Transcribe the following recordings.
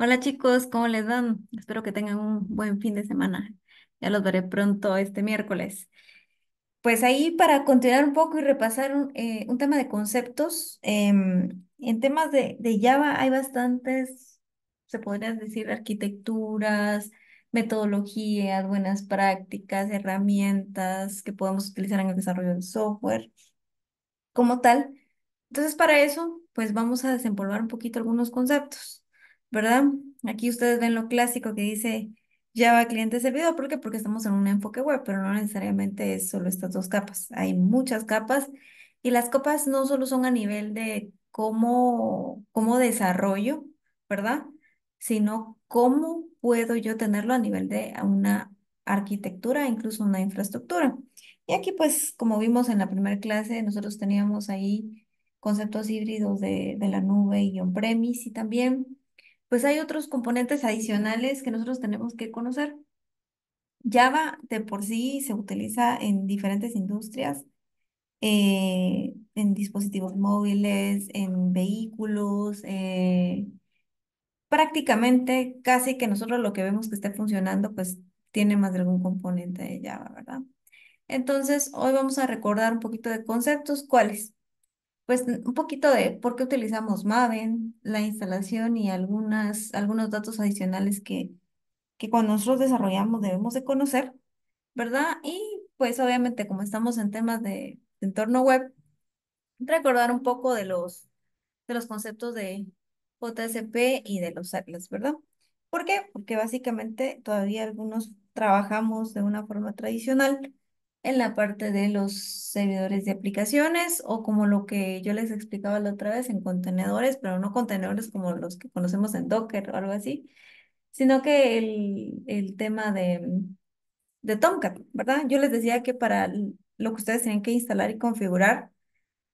Hola chicos, ¿cómo les van? Espero que tengan un buen fin de semana. Ya los veré pronto este miércoles. Pues ahí para continuar un poco y repasar un, eh, tema de conceptos, em, en temas de, de Java hay bastantes, se podrían decir, arquitecturas, metodologías, buenas prácticas, herramientas que podemos utilizar en el desarrollo del software como tal. Entonces para eso, pues vamos a desempolvar un poquito algunos conceptos. ¿verdad? Aquí ustedes ven lo clásico que dice Java cliente servidor, ¿por qué? Porque estamos en un enfoque web, pero no necesariamente es solo estas dos capas, hay muchas capas y las capas no solo son a nivel de cómo, cómo desarrollo, ¿verdad? Sino cómo puedo yo tenerlo a nivel de una arquitectura, incluso una infraestructura. Y aquí pues, como vimos en la primera clase, nosotros teníamos ahí conceptos híbridos de, de la nube y on-premise y también pues hay otros componentes adicionales que nosotros tenemos que conocer. Java de por sí se utiliza en diferentes industrias, eh, en dispositivos móviles, en vehículos, eh, prácticamente casi que nosotros lo que vemos que esté funcionando, pues tiene más de algún componente de Java, ¿verdad? Entonces, hoy vamos a recordar un poquito de conceptos, ¿cuáles? pues un poquito de por qué utilizamos Maven, la instalación y algunas, algunos datos adicionales que, que cuando nosotros desarrollamos debemos de conocer, ¿verdad? Y pues obviamente como estamos en temas de, entorno web, recordar un poco de los, de los conceptos de JSP y de los atlas, ¿verdad? ¿Por qué? Porque básicamente todavía algunos trabajamos de una forma tradicional en la parte de los servidores de aplicaciones o como lo que yo les explicaba la otra vez en contenedores, pero no contenedores como los que conocemos en Docker o algo así, sino que el, tema de, Tomcat, ¿verdad? Yo les decía que para lo que ustedes tienen que instalar y configurar,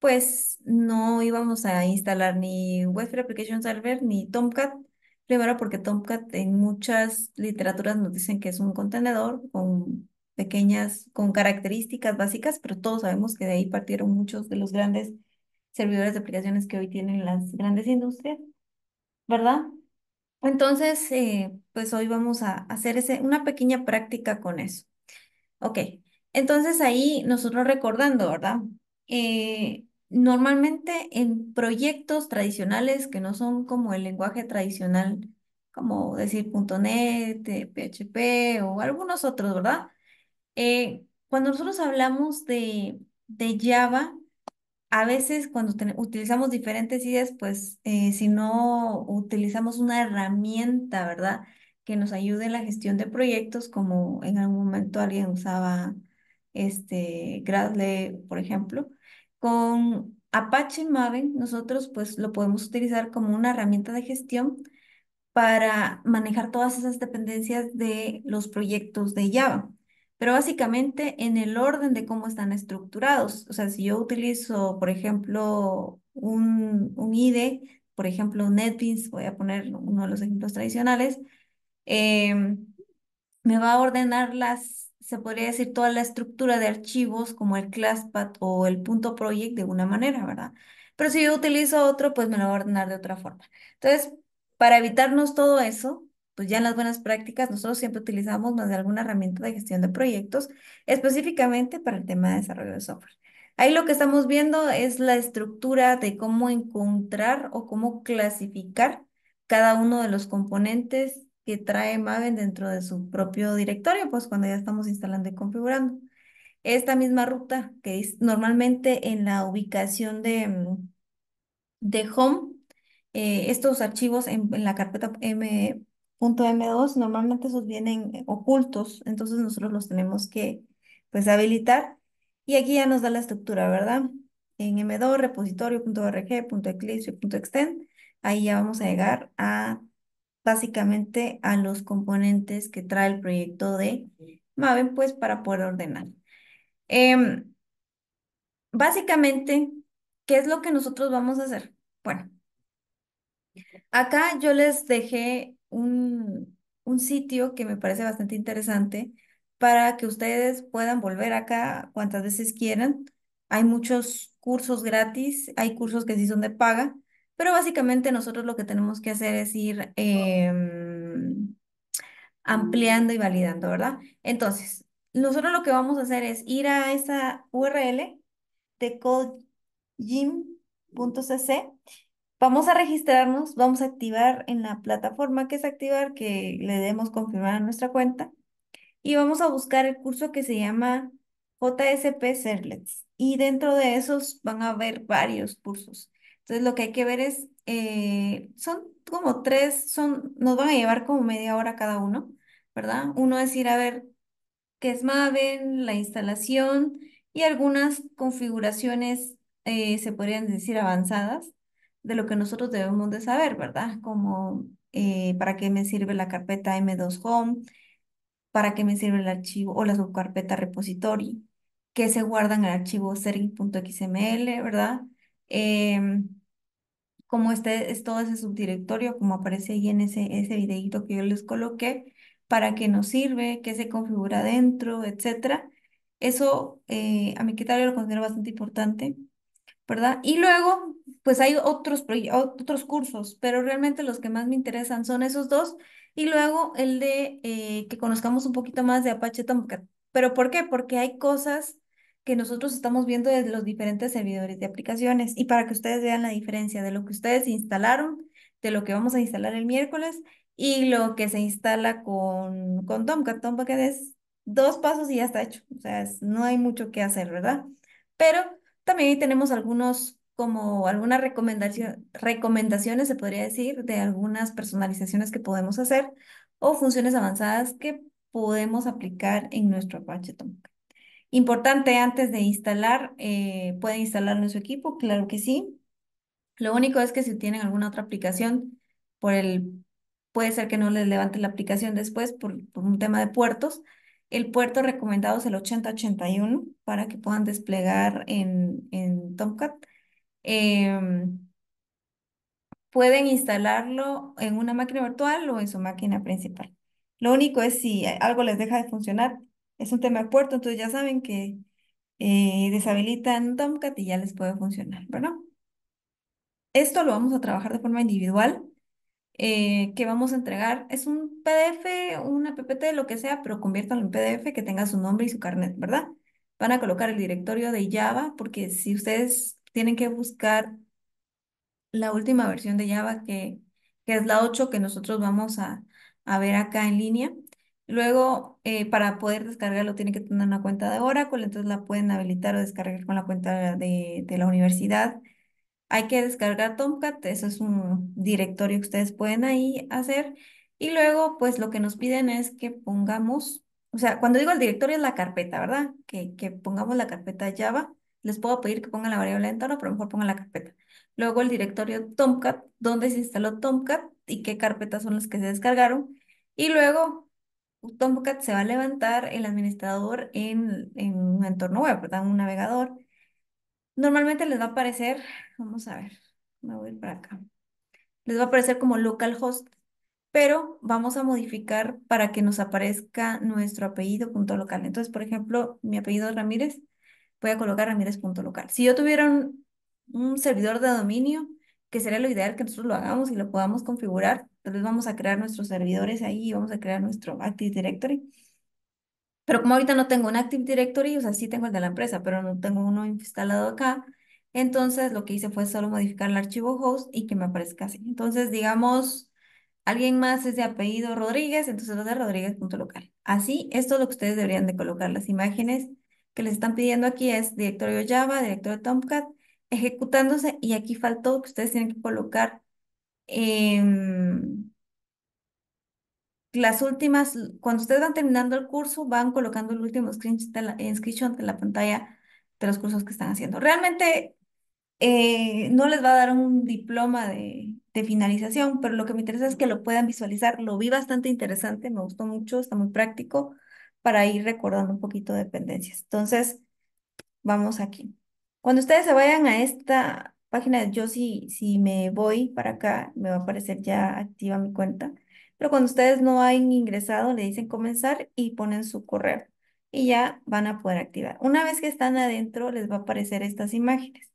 pues no íbamos a instalar ni WebSphere Application Server ni Tomcat, primero porque Tomcat en muchas literaturas nos dicen que es un contenedor con pequeñas con características básicas, pero todos sabemos que de ahí partieron muchos de los grandes servidores de aplicaciones que hoy tienen las grandes industrias, ¿verdad? Entonces, eh, pues hoy vamos a hacer ese, una pequeña práctica con eso. Ok, entonces ahí nosotros recordando, ¿verdad? Eh, normalmente en proyectos tradicionales que no son como el lenguaje tradicional, como decir .NET, PHP eh, o algunos otros, ¿verdad? Eh, cuando nosotros hablamos de, Java, a veces cuando utilizamos diferentes ideas, pues eh, si no utilizamos una herramienta, ¿verdad? Que nos ayude en la gestión de proyectos, como en algún momento alguien usaba este Gradle, por ejemplo, con Apache Maven, nosotros pues lo podemos utilizar como una herramienta de gestión para manejar todas esas dependencias de los proyectos de Java pero básicamente en el orden de cómo están estructurados. O sea, si yo utilizo, por ejemplo, un, un IDE, por ejemplo, NetBeans, voy a poner uno de los ejemplos tradicionales, em, me va a ordenar las, se podría decir, toda la estructura de archivos como el ClassPath o el punto .project de una manera, ¿verdad? Pero si yo utilizo otro, pues me lo va a ordenar de otra forma. Entonces, para evitarnos todo eso, pues ya en las buenas prácticas nosotros siempre utilizamos más de alguna herramienta de gestión de proyectos específicamente para el tema de desarrollo de software. Ahí lo que estamos viendo es la estructura de cómo encontrar o cómo clasificar cada uno de los componentes que trae Maven dentro de su propio directorio, pues cuando ya estamos instalando y configurando. Esta misma ruta que es normalmente en la ubicación de, mm, de home, eh, estos archivos en, la carpeta M M2, normalmente esos vienen ocultos, entonces nosotros los tenemos que pues habilitar y aquí ya nos da la estructura, ¿verdad? En M2, repositorio.org, .extend ahí ya vamos a llegar a básicamente a los componentes que trae el proyecto de Maven, pues para poder ordenar. Em, básicamente, ¿qué es lo que nosotros vamos a hacer? Bueno, acá yo les dejé un, sitio que me parece bastante interesante para que ustedes puedan volver acá cuantas veces quieran. Hay muchos cursos gratis, hay cursos que sí son de paga, pero básicamente nosotros lo que tenemos que hacer es ir em, ampliando y validando, ¿verdad? Entonces, nosotros lo que vamos a hacer es ir a esa URL de codegym.cc Vamos a registrarnos, vamos a activar en la plataforma que es activar, que le demos confirmar a nuestra cuenta. Y vamos a buscar el curso que se llama JSP Serlets. Y dentro de esos van a haber varios cursos. Entonces lo que hay que ver es, eh, son como tres, son, nos van a llevar como media hora cada uno, ¿verdad? Uno es ir a ver qué es Maven, la instalación y algunas configuraciones, eh, se podrían decir avanzadas de lo que nosotros debemos de saber, ¿verdad? Como eh, para qué me sirve la carpeta M2 Home, para qué me sirve el archivo o la subcarpeta repository, que se guarda en el archivo sering.xml, ¿verdad? Em, como este es todo ese subdirectorio, como aparece ahí en ese, ese videito que yo les coloqué, para qué nos sirve, qué se configura dentro, etcétera. Eso eh, a mi criterio lo considero bastante importante, ¿verdad? Y luego pues hay otros, otros cursos, pero realmente los que más me interesan son esos dos y luego el de eh, que conozcamos un poquito más de Apache Tomcat. ¿Pero por qué? Porque hay cosas que nosotros estamos viendo desde los diferentes servidores de aplicaciones y para que ustedes vean la diferencia de lo que ustedes instalaron, de lo que vamos a instalar el miércoles y lo que se instala con, con Tomcat. Tomcat es dos pasos y ya está hecho. O sea, no hay mucho que hacer, ¿verdad? Pero también tenemos algunos como algunas recomendaciones, se podría decir, de algunas personalizaciones que podemos hacer o funciones avanzadas que podemos aplicar en nuestro Apache Tomcat. Importante antes de instalar, eh, ¿pueden instalar nuestro equipo? Claro que sí. Lo único es que si tienen alguna otra aplicación, por el, puede ser que no les levante la aplicación después por, un tema de puertos, el puerto recomendado es el 8081 para que puedan desplegar en, en Tomcat. Em, pueden instalarlo en una máquina virtual o en su máquina principal. Lo único es si algo les deja de funcionar, es un tema de puerto, entonces ya saben que eh, deshabilitan Tomcat y ya les puede funcionar, ¿verdad? Esto lo vamos a trabajar de forma individual, eh, que vamos a entregar, es un PDF, una PPT, lo que sea, pero conviértanlo en PDF que tenga su nombre y su carnet, ¿verdad? Van a colocar el directorio de Java, porque si ustedes tienen que buscar la última versión de Java, que, que es la 8 que nosotros vamos a, ver acá en línea. Luego, eh, para poder descargarlo, tienen que tener una cuenta de Oracle, entonces la pueden habilitar o descargar con la cuenta de, la universidad. Hay que descargar Tomcat, eso es un directorio que ustedes pueden ahí hacer. Y luego, pues lo que nos piden es que pongamos, o sea, cuando digo el directorio es la carpeta, ¿verdad? Que, que pongamos la carpeta Java. Les puedo pedir que pongan la variable de entorno, pero mejor pongan la carpeta. Luego el directorio Tomcat, dónde se instaló Tomcat y qué carpetas son las que se descargaron. Y luego Tomcat se va a levantar el administrador en, un entorno web, ¿verdad? Un navegador. Normalmente les va a aparecer, vamos a ver, me voy para acá. Les va a aparecer como localhost, pero vamos a modificar para que nos aparezca nuestro apellido.local. Entonces, por ejemplo, mi apellido es Ramírez voy a colocar ramírez.local. Si yo tuviera un, servidor de dominio, que sería lo ideal que nosotros lo hagamos y lo podamos configurar, entonces vamos a crear nuestros servidores ahí vamos a crear nuestro Active Directory. Pero como ahorita no tengo un Active Directory, o sea, sí tengo el de la empresa, pero no tengo uno instalado acá, entonces lo que hice fue solo modificar el archivo host y que me aparezca así. Entonces, digamos, alguien más es de apellido Rodríguez, entonces lo de rodríguez.local. Así, esto es lo que ustedes deberían de colocar las imágenes que les están pidiendo aquí es directorio Java, directorio Tomcat, ejecutándose y aquí faltó que ustedes tienen que colocar em, las últimas, cuando ustedes van terminando el curso, van colocando el último screenshot eh, en la pantalla de los cursos que están haciendo. Realmente eh, no les va a dar un diploma de finalización, pero lo que me interesa es que lo puedan visualizar. Lo vi bastante interesante, me gustó mucho, está muy práctico para ir recordando un poquito de dependencias. Entonces, vamos aquí. Cuando ustedes se vayan a esta página, yo si, si me voy para acá, me va a aparecer ya activa mi cuenta. Pero cuando ustedes no hayan ingresado, le dicen comenzar y ponen su correo. Y ya van a poder activar. Una vez que están adentro, les va a aparecer estas imágenes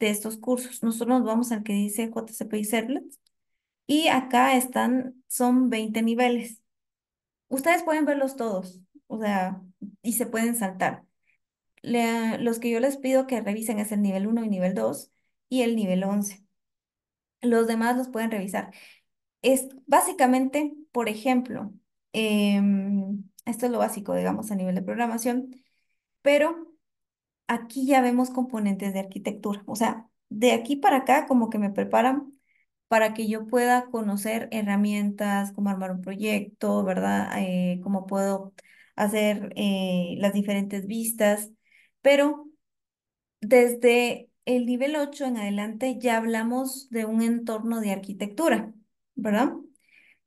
de estos cursos. Nosotros vamos al que dice JCP y Y acá están, son 20 niveles ustedes pueden verlos todos, o sea, y se pueden saltar. los que yo les pido que revisen es el nivel 1 y nivel 2 y el nivel 11. Los demás los pueden revisar. Es básicamente, por ejemplo, em, esto es lo básico, digamos, a nivel de programación, pero aquí ya vemos componentes de arquitectura. O sea, de aquí para acá como que me preparan para que yo pueda conocer herramientas, cómo armar un proyecto, ¿verdad? Eh, cómo puedo hacer eh, las diferentes vistas, pero desde el nivel 8 en adelante ya hablamos de un entorno de arquitectura, ¿verdad?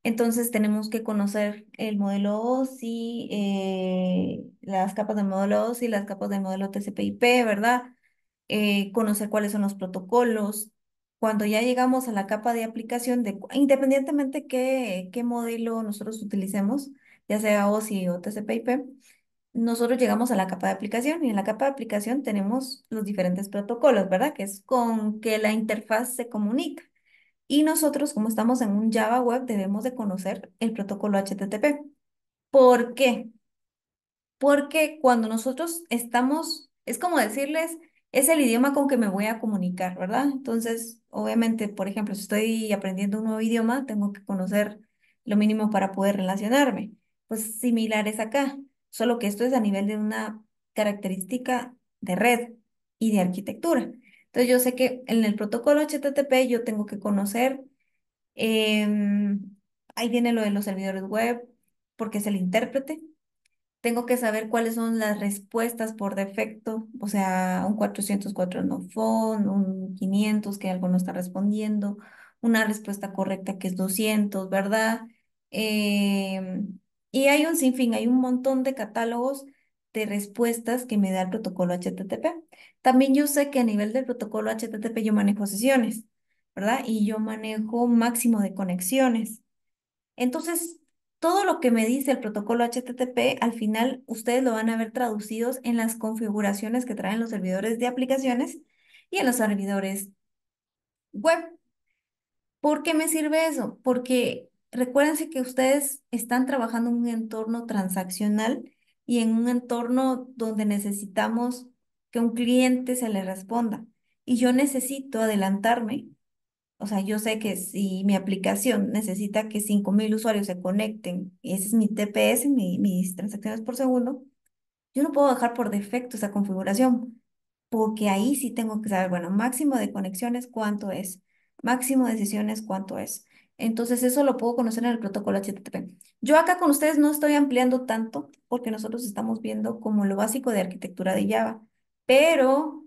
Entonces tenemos que conocer el modelo OSI, eh, las capas del modelo OSI, las capas del modelo TCP/IP, ¿verdad? conocer cuáles son los protocolos, cuando ya llegamos a la capa de aplicación, independientemente qué, qué modelo nosotros utilicemos, ya sea OSI o TCP/IP, nosotros llegamos a la capa de aplicación y en la capa de aplicación tenemos los diferentes protocolos, ¿verdad? Que es con que la interfaz se comunica. Y nosotros, como estamos en un Java web, debemos de conocer el protocolo HTTP. ¿Por qué? Porque cuando nosotros estamos, es como decirles, es el idioma con que me voy a comunicar, ¿verdad? Entonces, obviamente, por ejemplo, si estoy aprendiendo un nuevo idioma, tengo que conocer lo mínimo para poder relacionarme. Pues similar es acá, solo que esto es a nivel de una característica de red y de arquitectura. Entonces, yo sé que en el protocolo HTTP yo tengo que conocer, em, ahí viene lo de los servidores web, porque es el intérprete, tengo que saber cuáles son las respuestas por defecto, o sea, un 404 no phone, un 500 que algo no está respondiendo, una respuesta correcta que es 200, ¿verdad? Eh, y hay un sinfín, hay un montón de catálogos de respuestas que me da el protocolo HTTP. También yo sé que a nivel del protocolo HTTP yo manejo sesiones, ¿verdad? Y yo manejo máximo de conexiones. Entonces, todo lo que me dice el protocolo HTTP, al final ustedes lo van a ver traducidos en las configuraciones que traen los servidores de aplicaciones y en los servidores web. ¿Por qué me sirve eso? Porque recuérdense que ustedes están trabajando en un entorno transaccional y en un entorno donde necesitamos que un cliente se le responda. Y yo necesito adelantarme o sea, yo sé que si mi aplicación necesita que 5.000 usuarios se conecten, y ese es mi TPS, mi, mis transacciones por segundo, yo no puedo dejar por defecto esa configuración, porque ahí sí tengo que saber, bueno, máximo de conexiones, cuánto es, máximo de sesiones, cuánto es. Entonces, eso lo puedo conocer en el protocolo HTTP. Yo acá con ustedes no estoy ampliando tanto, porque nosotros estamos viendo como lo básico de arquitectura de Java, pero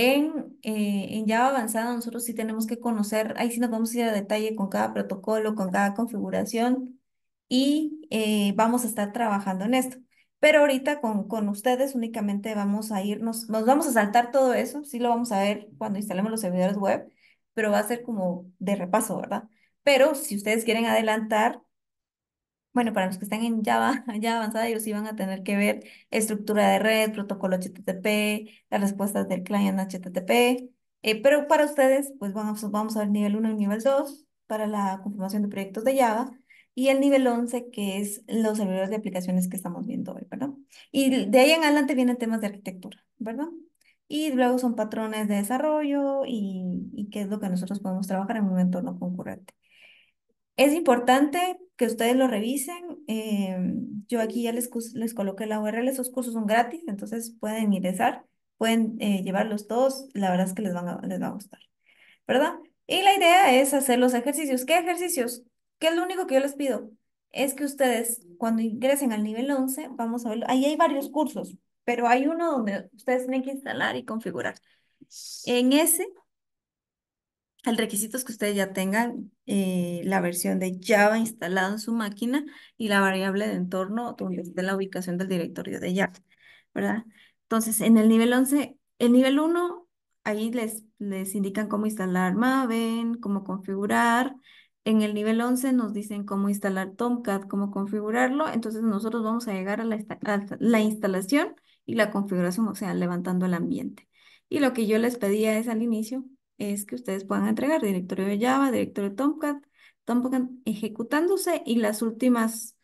en, eh, Java avanzada nosotros sí tenemos que conocer, ahí sí nos vamos a ir a detalle con cada protocolo, con cada configuración y eh, vamos a estar trabajando en esto. Pero ahorita con, con ustedes únicamente vamos a irnos, nos vamos a saltar todo eso, sí lo vamos a ver cuando instalemos los servidores web, pero va a ser como de repaso, ¿verdad? Pero si ustedes quieren adelantar bueno, para los que están en Java, ya avanzada, ellos iban a tener que ver estructura de red, protocolo HTTP, las respuestas del client HTTP. Eh, pero para ustedes, pues vamos, vamos a ver nivel 1 y nivel 2 para la confirmación de proyectos de Java y el nivel 11, que es los servidores de aplicaciones que estamos viendo hoy, ¿verdad? Y de ahí en adelante vienen temas de arquitectura, ¿verdad? Y luego son patrones de desarrollo y, y qué es lo que nosotros podemos trabajar en un entorno concurrente. Es importante que ustedes lo revisen. Em, yo aquí ya les, les coloqué la URL, esos cursos son gratis, entonces pueden ingresar, pueden eh, llevarlos todos, la verdad es que les, van les va a gustar, ¿verdad? Y la idea es hacer los ejercicios. ¿Qué ejercicios? ¿Qué es lo único que yo les pido? Es que ustedes, cuando ingresen al nivel 11, vamos a ver ahí hay varios cursos, pero hay uno donde ustedes tienen que instalar y configurar. En ese el requisito es que ustedes ya tengan eh, la versión de Java instalada en su máquina y la variable de entorno de la ubicación del directorio de Java, ¿verdad? Entonces, en el nivel 11, el nivel 1, ahí les, les indican cómo instalar Maven, cómo configurar. En el nivel 11 nos dicen cómo instalar Tomcat, cómo configurarlo. Entonces, nosotros vamos a llegar a la, a la instalación y la configuración, o sea, levantando el ambiente. Y lo que yo les pedía es al inicio es que ustedes puedan entregar directorio de Java, directorio de Tomcat, Tomcat ejecutándose y las últimas,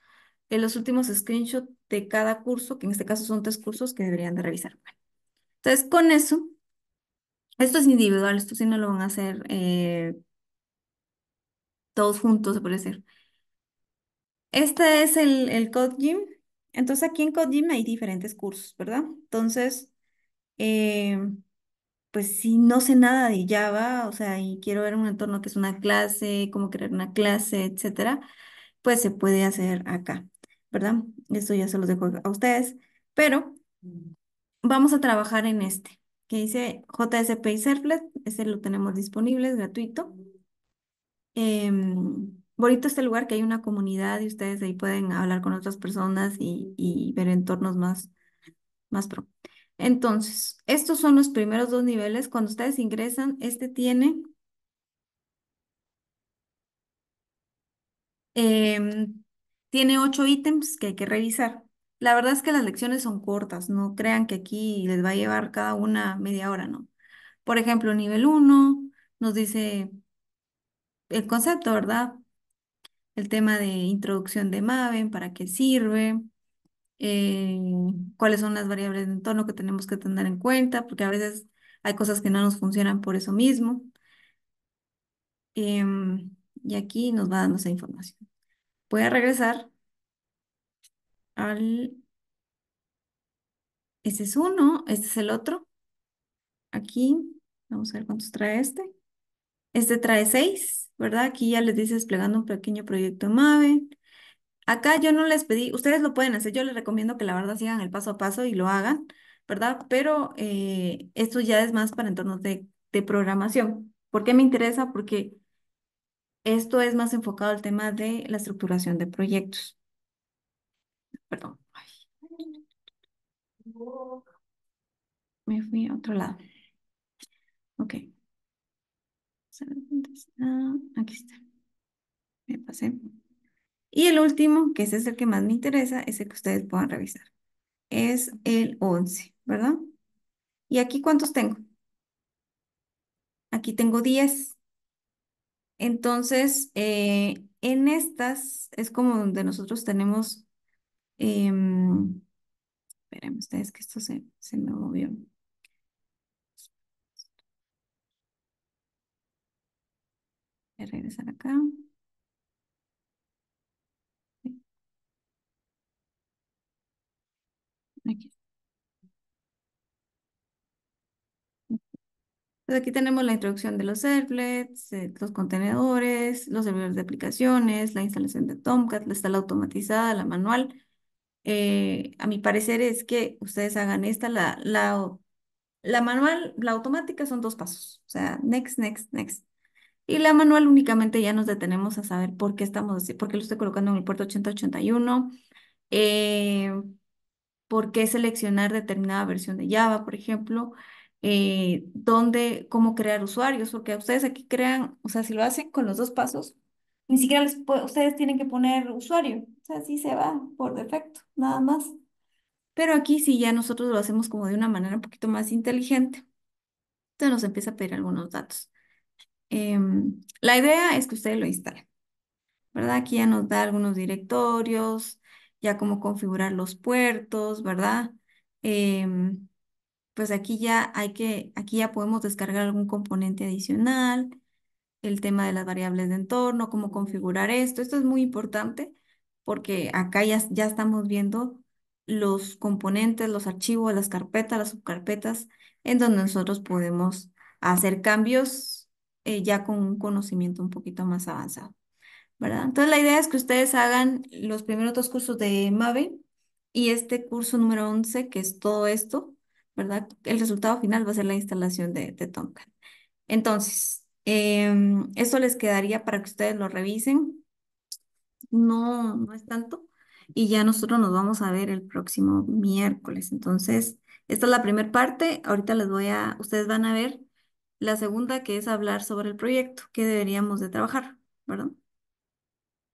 eh, los últimos screenshots de cada curso, que en este caso son tres cursos que deberían de revisar. entonces, con eso, esto es individual, esto sí no lo van a hacer eh, todos juntos, se puede decir. Este es el, el Code Entonces, aquí en Code hay diferentes cursos, ¿verdad? Entonces, eh, pues si no sé nada de Java, o sea, y quiero ver un entorno que es una clase, cómo crear una clase, etcétera, pues se puede hacer acá, ¿verdad? Esto ya se los dejo a ustedes, pero mm. vamos a trabajar en este, que dice JSP y Servlet, ese lo tenemos disponible, es gratuito. Em, bonito este lugar, que hay una comunidad y ustedes ahí pueden hablar con otras personas y, ver entornos más, más entonces, estos son los primeros dos niveles. Cuando ustedes ingresan, este tiene em, tiene ocho ítems que hay que revisar. La verdad es que las lecciones son cortas, no crean que aquí les va a llevar cada una media hora, ¿no? Por ejemplo, nivel 1 nos dice el concepto, ¿verdad? El tema de introducción de Maven, para qué sirve, eh, cuáles son las variables de entorno que tenemos que tener en cuenta, porque a veces hay cosas que no nos funcionan por eso mismo. Em, y aquí nos va dando esa información. Voy a regresar al... Este es uno, este es el otro. Aquí, vamos a ver cuántos trae este. Este trae seis, ¿verdad? Aquí ya les dice desplegando un pequeño proyecto MAVE. Acá yo no les pedí, ustedes lo pueden hacer, yo les recomiendo que la verdad sigan el paso a paso y lo hagan, ¿verdad? Pero eh, esto ya es más para entornos de, de programación. ¿Por qué me interesa? Porque esto es más enfocado al tema de la estructuración de proyectos. Perdón. Me fui a otro lado. Ok. Ah, aquí está. Me pasé. Y el último, que ese es el que más me interesa, es el que ustedes puedan revisar. Es el 11, ¿verdad? ¿Y aquí cuántos tengo? Aquí tengo 10. Entonces, eh, en estas es como donde nosotros tenemos... Em, esperen ustedes que esto se, se me movió. Voy a regresar acá. Aquí. tenemos la introducción de los servlets, eh, los contenedores, los servidores de aplicaciones, la instalación de Tomcat, la la automatizada, la manual. Eh, a mi parecer es que ustedes hagan esta, la, la, la manual, la automática son dos pasos, o sea, next, next, next. Y la manual únicamente ya nos detenemos a saber por qué estamos así, por qué lo estoy colocando en el puerto 8081, eh, por qué seleccionar determinada versión de Java, por ejemplo, eh, dónde, cómo crear usuarios, porque ustedes aquí crean, o sea, si lo hacen con los dos pasos, ni siquiera les ustedes tienen que poner usuario, o sea, así se va por defecto, nada más. Pero aquí sí ya nosotros lo hacemos como de una manera un poquito más inteligente. Entonces nos empieza a pedir algunos datos. Em, la idea es que ustedes lo instalen, ¿verdad? Aquí ya nos da algunos directorios, ya cómo configurar los puertos, ¿verdad? Em, pues aquí ya hay que, aquí ya podemos descargar algún componente adicional, el tema de las variables de entorno, cómo configurar esto. Esto es muy importante porque acá ya, ya estamos viendo los componentes, los archivos, las carpetas, las subcarpetas, en donde nosotros podemos hacer cambios eh, ya con un conocimiento un poquito más avanzado. ¿verdad? Entonces la idea es que ustedes hagan los primeros dos cursos de MAVE y este curso número 11, que es todo esto, ¿verdad? El resultado final va a ser la instalación de, Tomcat. Entonces, eh, esto les quedaría para que ustedes lo revisen. No, no es tanto. Y ya nosotros nos vamos a ver el próximo miércoles. Entonces, esta es la primera parte. Ahorita les voy a, ustedes van a ver la segunda, que es hablar sobre el proyecto que deberíamos de trabajar, ¿verdad?